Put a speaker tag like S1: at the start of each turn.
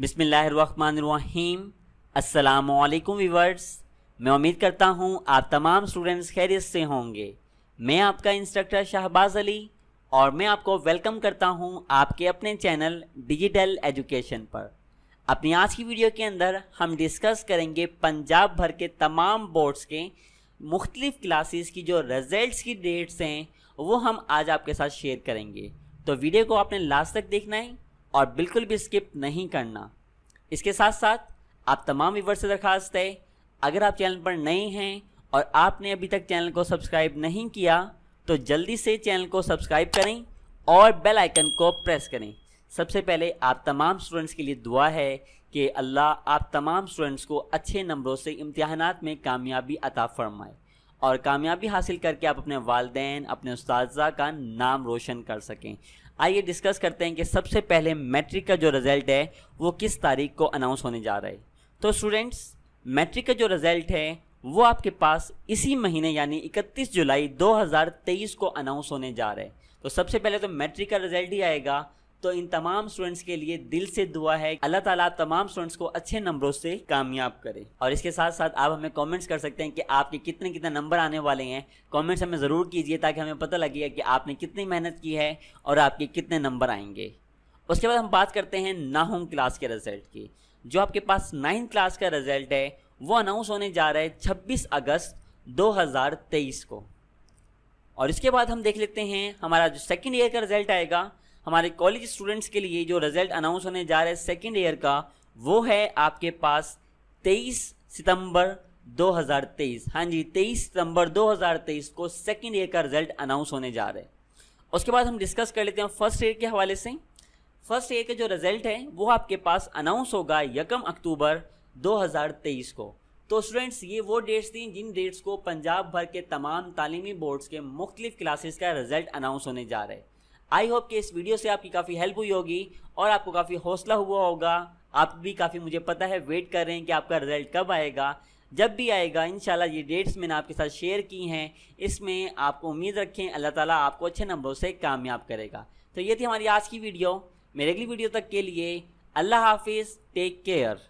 S1: बिसमीम असलकुम वीवर्स मैं उम्मीद करता हूँ आप तमाम स्टूडेंट्स खैरियत से होंगे मैं आपका इंस्ट्रक्टर शाहबाज अली और मैं आपको वेलकम करता हूँ आपके अपने चैनल डिजिटल एजुकेशन पर अपनी आज की वीडियो के अंदर हम डिस्कस करेंगे पंजाब भर के तमाम बोर्ड्स के मुख्तलिफ़ क्लासेस की जो रिज़ल्ट की डेट्स हैं वो हम आज आपके साथ शेयर करेंगे तो वीडियो को आपने लास्ट तक देखना है और बिल्कुल भी स्किप नहीं करना इसके साथ साथ आप तमाम व्यूवर से दरखास्त है अगर आप चैनल पर नए हैं और आपने अभी तक चैनल को सब्सक्राइब नहीं किया तो जल्दी से चैनल को सब्सक्राइब करें और बेल आइकन को प्रेस करें सबसे पहले आप तमाम स्टूडेंट्स के लिए दुआ है कि अल्लाह आप तमाम स्टूडेंट्स को अच्छे नंबरों से इम्तहान में कामयाबी अता फरमाए और कामयाबी हासिल करके आप अपने वालदे अपने उस का नाम रोशन कर सकें आइए डिस्कस करते हैं कि सबसे पहले मैट्रिक का जो रिज़ल्ट है वो किस तारीख को अनाउंस होने जा रहा है तो स्टूडेंट्स मैट्रिक का जो रिज़ल्ट है वो आपके पास इसी महीने यानी 31 जुलाई 2023 को अनाउंस होने जा रहा है तो सबसे पहले तो मैट्रिक का रिज़ल्ट ही आएगा तो इन तमाम स्टूडेंट्स के लिए दिल से दुआ है अल्लाह ताला तमाम स्टूडेंट्स को अच्छे नंबरों से कामयाब करे और इसके साथ साथ आप हमें कमेंट्स कर सकते हैं कि आपके कितने कितने नंबर आने वाले हैं कमेंट्स हमें ज़रूर कीजिए ताकि हमें पता लगे कि आपने कितनी मेहनत की है और आपके कितने नंबर आएंगे उसके बाद हम बात करते हैं नाहम क्लास के रिजल्ट की जो आपके पास नाइन्थ क्लास का रिजल्ट है वो अनाउंस होने जा रहा है छब्बीस अगस्त दो को और इसके बाद हम देख लेते हैं हमारा जो सेकेंड ईयर का रिजल्ट आएगा हमारे कॉलेज स्टूडेंट्स के लिए जो रिजल्ट अनाउंस होने जा रहा है सेकेंड ईयर का वो है आपके पास तेईस सितंबर 2023 हाँ जी 23 सितंबर 2023 को सेकेंड ईयर का रिजल्ट अनाउंस होने जा रहा है उसके बाद हम डिस्कस कर लेते हैं फर्स्ट ईयर के हवाले से फर्स्ट ईयर का जो रिजल्ट है वो आपके पास अनाउंस होगा यकम अक्टूबर 2023 को तो स्टूडेंट्स ये वो डेट्स थी जिन डेट्स को पंजाब भर के तमाम तालीमी बोर्ड्स के मुख्तलिफ क्लासेस का रिजल्ट अनाउंस होने जा रहे हैं आई होप कि इस वीडियो से आपकी काफ़ी हेल्प हुई होगी और आपको काफ़ी हौसला हुआ होगा आप भी काफ़ी मुझे पता है वेट कर रहे हैं कि आपका रिजल्ट कब आएगा जब भी आएगा इन ये डेट्स मैंने आपके साथ शेयर की हैं इसमें आपको उम्मीद रखें अल्लाह ताला आपको अच्छे नंबरों से कामयाब करेगा तो ये थी हमारी आज की वीडियो मेरे अगली वीडियो तक के लिए अल्लाह हाफिज़ टेक केयर